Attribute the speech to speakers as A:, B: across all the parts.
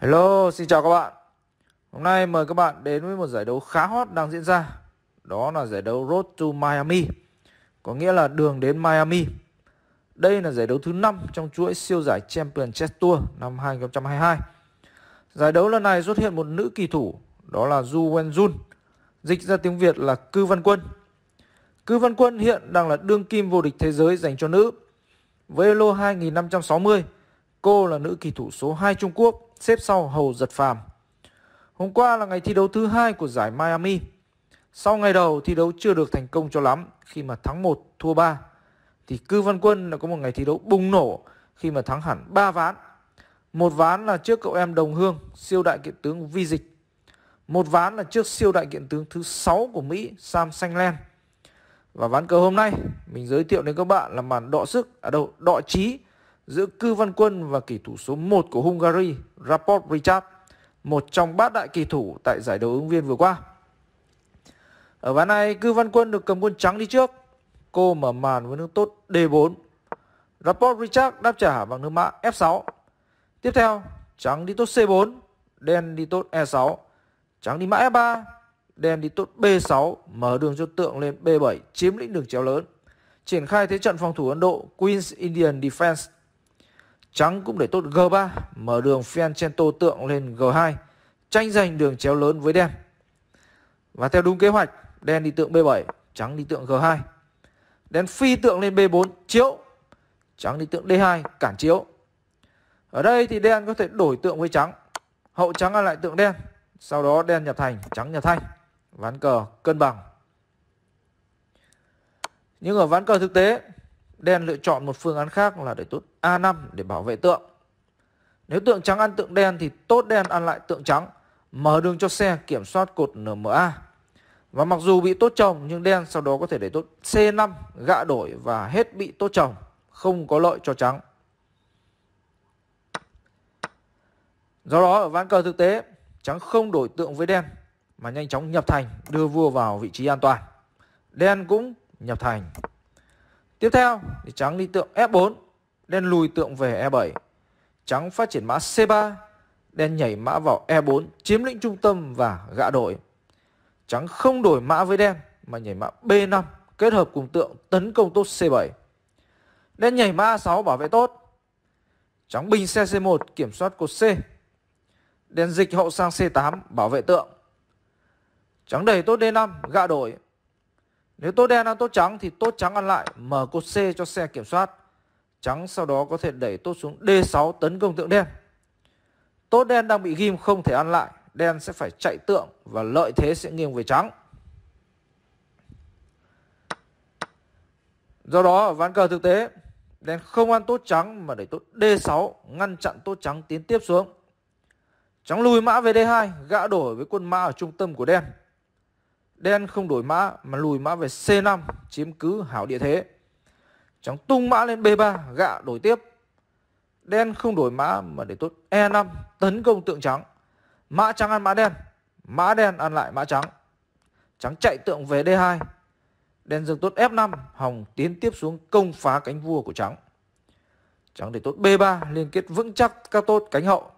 A: Hello, xin chào các bạn. Hôm nay mời các bạn đến với một giải đấu khá hot đang diễn ra. Đó là giải đấu Road to Miami. Có nghĩa là đường đến Miami. Đây là giải đấu thứ 5 trong chuỗi siêu giải Champion Chess Tour năm 2022. Giải đấu lần này xuất hiện một nữ kỳ thủ, đó là Du Wenjun. Dịch ra tiếng Việt là Cư Văn Quân. Cư Văn Quân hiện đang là đương kim vô địch thế giới dành cho nữ. Với Elo 2560, cô là nữ kỳ thủ số 2 Trung Quốc xếp sau Hầu Giật Phàm. Hôm qua là ngày thi đấu thứ hai của giải Miami. Sau ngày đầu thi đấu chưa được thành công cho lắm khi mà thắng 1 thua 3 thì Cư Văn Quân đã có một ngày thi đấu bùng nổ khi mà thắng hẳn 3 ván. Một ván là trước cậu em Đồng Hương, siêu đại kiện tướng Vi Dịch. Một ván là trước siêu đại kiện tướng thứ 6 của Mỹ Sam Sanglen. Và ván cờ hôm nay mình giới thiệu đến các bạn là màn đọ sức ở à đâu đọ trí giữa Cư Văn Quân và kỷ thủ số 1 của Hungary Rapport Richard, một trong bát đại kỳ thủ tại giải đấu ứng viên vừa qua. Ở ván này, Cư Văn Quân được cầm quân trắng đi trước. Cô mở màn với nước tốt D4. Rapport Richard đáp trả bằng nước mã F6. Tiếp theo, trắng đi tốt C4, đen đi tốt E6, trắng đi mã F3, đen đi tốt B6, mở đường cho tượng lên B7, chiếm lĩnh đường chéo lớn. Triển khai thế trận phòng thủ Ấn Độ Queen's Indian Defense Trắng cũng để tốt G3, mở đường Fianchetto tượng lên G2, tranh giành đường chéo lớn với đen. Và theo đúng kế hoạch, đen đi tượng B7, trắng đi tượng G2. Đen phi tượng lên B4, chiếu. Trắng đi tượng D2, cản chiếu. Ở đây thì đen có thể đổi tượng với trắng. Hậu trắng ăn lại tượng đen. Sau đó đen nhập thành, trắng nhập thay Ván cờ cân bằng. Nhưng ở ván cờ thực tế đen lựa chọn một phương án khác là để tốt A5 để bảo vệ tượng. Nếu tượng trắng ăn tượng đen thì tốt đen ăn lại tượng trắng, mở đường cho xe kiểm soát cột NMA. Và mặc dù bị tốt chồng nhưng đen sau đó có thể để tốt C5 gạ đổi và hết bị tốt chồng, không có lợi cho trắng. Do đó ở ván cờ thực tế, trắng không đổi tượng với đen mà nhanh chóng nhập thành, đưa vua vào vị trí an toàn. Đen cũng nhập thành. Tiếp theo thì trắng đi tượng F4, đen lùi tượng về E7. Trắng phát triển mã C3, đen nhảy mã vào E4, chiếm lĩnh trung tâm và gạ đội. Trắng không đổi mã với đen mà nhảy mã B5 kết hợp cùng tượng tấn công tốt C7. Đen nhảy mã A6 bảo vệ tốt. Trắng bình xe C1 kiểm soát cột C. Đen dịch hậu sang C8 bảo vệ tượng. Trắng đẩy tốt D5 gạ đổi nếu tốt đen ăn tốt trắng thì tốt trắng ăn lại mở cột C cho xe kiểm soát. Trắng sau đó có thể đẩy tốt xuống D6 tấn công tượng đen. Tốt đen đang bị ghim không thể ăn lại, đen sẽ phải chạy tượng và lợi thế sẽ nghiêng về trắng. Do đó ở ván cờ thực tế, đen không ăn tốt trắng mà đẩy tốt D6 ngăn chặn tốt trắng tiến tiếp xuống. Trắng lùi mã về D2, gã đổi với quân mã ở trung tâm của đen. Đen không đổi mã mà lùi mã về C5 chiếm cứ hảo địa thế. Trắng tung mã lên B3 gạ đổi tiếp. Đen không đổi mã mà để tốt E5 tấn công tượng trắng. Mã trắng ăn mã đen, mã đen ăn lại mã trắng. Trắng chạy tượng về D2. Đen dừng tốt F5, hồng tiến tiếp xuống công phá cánh vua của trắng. Trắng để tốt B3 liên kết vững chắc các tốt cánh hậu.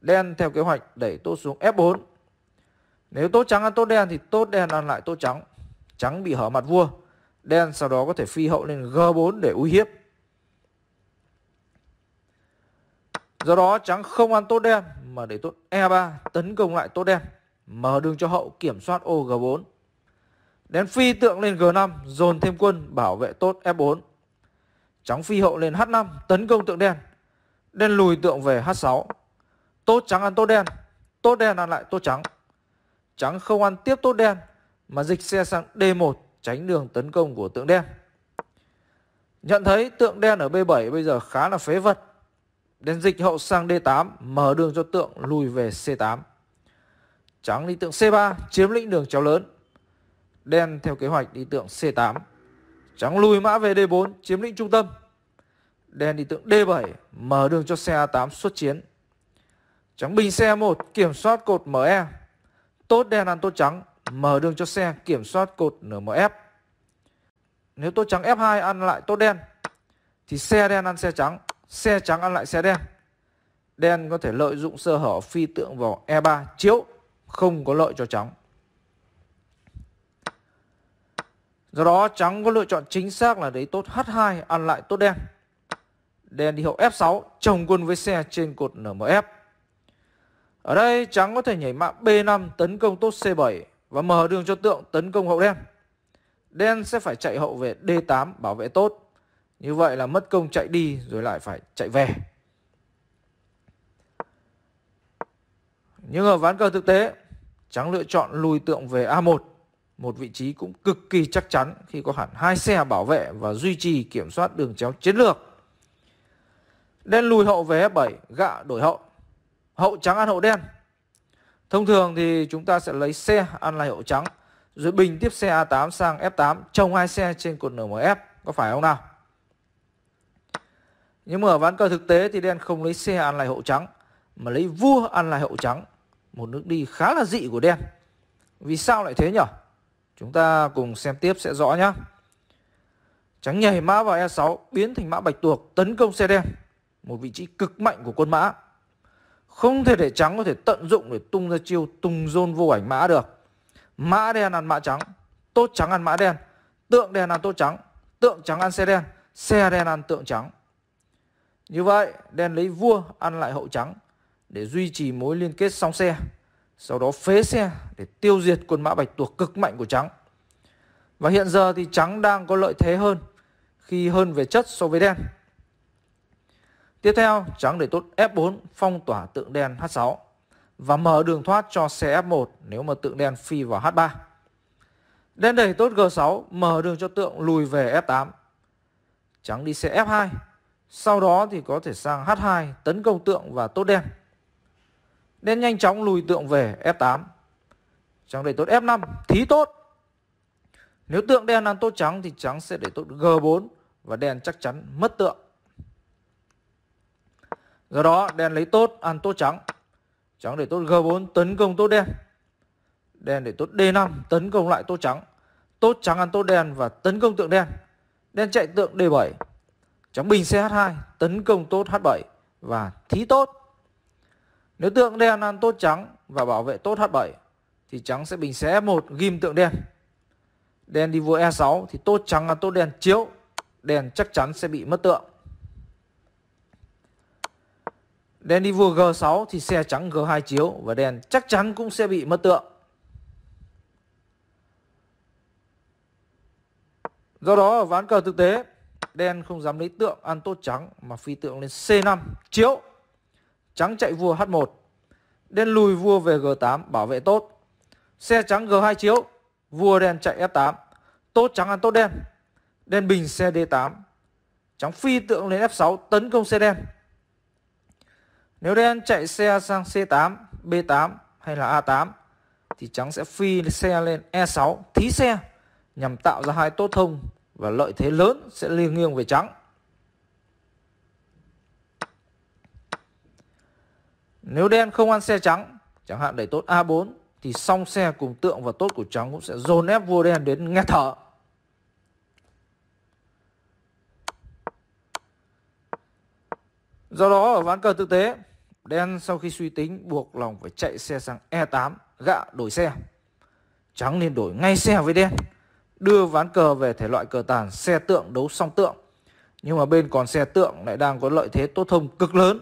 A: Đen theo kế hoạch đẩy tốt xuống F4 nếu tốt trắng ăn tốt đen thì tốt đen ăn lại tốt trắng. Trắng bị hở mặt vua. Đen sau đó có thể phi hậu lên G4 để uy hiếp. Do đó trắng không ăn tốt đen mà để tốt E3 tấn công lại tốt đen. Mở đường cho hậu kiểm soát ô G4. Đen phi tượng lên G5 dồn thêm quân bảo vệ tốt F4. Trắng phi hậu lên H5 tấn công tượng đen. Đen lùi tượng về H6. Tốt trắng ăn tốt đen. Tốt đen ăn lại tốt trắng trắng không ăn tiếp tốt đen mà dịch xe sang D1 tránh đường tấn công của tượng đen. Nhận thấy tượng đen ở B7 bây giờ khá là phế vật. Đen dịch hậu sang D8 mở đường cho tượng lùi về C8. Trắng đi tượng C3 chiếm lĩnh đường chéo lớn. Đen theo kế hoạch đi tượng C8. Trắng lùi mã về D4 chiếm lĩnh trung tâm. Đen đi tượng D7 mở đường cho xe A8 xuất chiến. Trắng bình xe 1 kiểm soát cột ME tốt đen ăn tốt trắng, mở đường cho xe kiểm soát cột NMF. Nếu tốt trắng F2 ăn lại tốt đen thì xe đen ăn xe trắng, xe trắng ăn lại xe đen. Đen có thể lợi dụng sơ hở phi tượng vào E3 chiếu không có lợi cho trắng. Do đó trắng có lựa chọn chính xác là đấy tốt H2 ăn lại tốt đen. Đen đi hậu F6 chồng quân với xe trên cột NMF. Ở đây trắng có thể nhảy mã B5 tấn công tốt C7 và mở đường cho tượng tấn công hậu đen. Đen sẽ phải chạy hậu về D8 bảo vệ tốt. Như vậy là mất công chạy đi rồi lại phải chạy về. Nhưng ở ván cờ thực tế, trắng lựa chọn lùi tượng về A1. Một vị trí cũng cực kỳ chắc chắn khi có hẳn hai xe bảo vệ và duy trì kiểm soát đường chéo chiến lược. Đen lùi hậu về F7, gạ đổi hậu hậu trắng ăn hậu đen thông thường thì chúng ta sẽ lấy xe ăn lại hậu trắng rồi bình tiếp xe A8 sang F8 trồng hai xe trên cột NMF có phải không nào nhưng mà ở ván cờ thực tế thì đen không lấy xe ăn lại hậu trắng mà lấy vua ăn lại hậu trắng một nước đi khá là dị của đen vì sao lại thế nhỉ chúng ta cùng xem tiếp sẽ rõ nhá trắng nhảy mã vào E6 biến thành mã bạch tuộc tấn công xe đen một vị trí cực mạnh của quân mã không thể để trắng có thể tận dụng để tung ra chiêu tung dôn vô ảnh mã được. Mã đen ăn mã trắng, tốt trắng ăn mã đen, tượng đen ăn tốt trắng, tượng trắng ăn xe đen, xe đen ăn tượng trắng. Như vậy, đen lấy vua ăn lại hậu trắng để duy trì mối liên kết song xe, sau đó phế xe để tiêu diệt quân mã bạch tuộc cực mạnh của trắng. Và hiện giờ thì trắng đang có lợi thế hơn khi hơn về chất so với đen. Tiếp theo, trắng để tốt F4 phong tỏa tượng đen H6 và mở đường thoát cho xe F1 nếu mà tượng đen phi vào H3. Đen đẩy tốt G6 mở đường cho tượng lùi về F8. Trắng đi xe F2. Sau đó thì có thể sang H2 tấn công tượng và tốt đen. Đen nhanh chóng lùi tượng về F8. Trắng để tốt F5 thí tốt. Nếu tượng đen ăn tốt trắng thì trắng sẽ để tốt G4 và đen chắc chắn mất tượng. Do đó đen lấy tốt ăn tốt trắng Trắng để tốt G4 tấn công tốt đen Đen để tốt D5 tấn công lại tốt trắng Tốt trắng ăn tốt đen và tấn công tượng đen Đen chạy tượng D7 Trắng bình CH2 tấn công tốt H7 Và thí tốt Nếu tượng đen ăn tốt trắng và bảo vệ tốt H7 Thì trắng sẽ bình xe F1 ghim tượng đen Đen đi vua E6 thì tốt trắng ăn tốt đen chiếu Đen chắc chắn sẽ bị mất tượng đen đi vua G6 thì xe trắng G2 chiếu và đen chắc chắn cũng sẽ bị mất tượng. Do đó ở ván cờ thực tế, đen không dám lấy tượng ăn tốt trắng mà phi tượng lên C5 chiếu. Trắng chạy vua H1. Đen lùi vua về G8 bảo vệ tốt. Xe trắng G2 chiếu, vua đen chạy F8. Tốt trắng ăn tốt đen. Đen bình xe D8. Trắng phi tượng lên F6 tấn công xe đen. Nếu đen chạy xe sang C8, B8 hay là A8 thì trắng sẽ phi xe lên E6 thí xe nhằm tạo ra hai tốt thông và lợi thế lớn sẽ liêng nghiêng về trắng. Nếu đen không ăn xe trắng, chẳng hạn đẩy tốt A4 thì song xe cùng tượng và tốt của trắng cũng sẽ dồn ép vua đen đến nghe thở. Do đó ở ván cờ thực tế, đen sau khi suy tính buộc lòng phải chạy xe sang E8 gạ đổi xe. Trắng nên đổi ngay xe với đen, đưa ván cờ về thể loại cờ tàn xe tượng đấu song tượng. Nhưng mà bên còn xe tượng lại đang có lợi thế tốt thông cực lớn.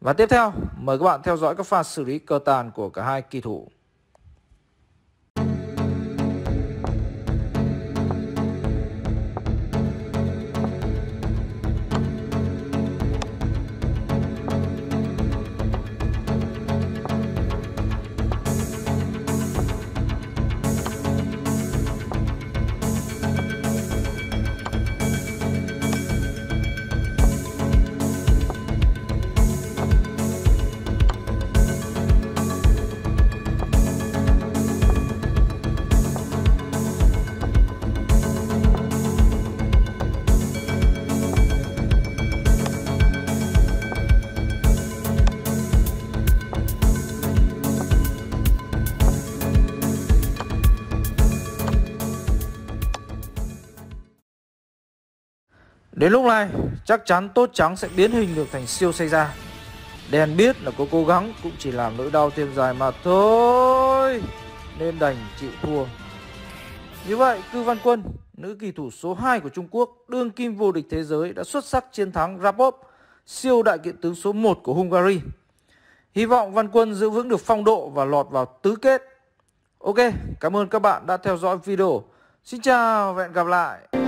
A: Và tiếp theo, mời các bạn theo dõi các pha xử lý cờ tàn của cả hai kỳ thủ. Đến lúc này, chắc chắn tốt trắng sẽ biến hình được thành siêu xây ra. Đen biết là có cố gắng cũng chỉ làm nỗi đau thêm dài mà thôi. Nên đành chịu thua. Như vậy, Cư Văn Quân, nữ kỳ thủ số 2 của Trung Quốc, đương kim vô địch thế giới đã xuất sắc chiến thắng Rapop, siêu đại kiện tướng số 1 của Hungary. Hy vọng Văn Quân giữ vững được phong độ và lọt vào tứ kết. Ok, cảm ơn các bạn đã theo dõi video. Xin chào và hẹn gặp lại.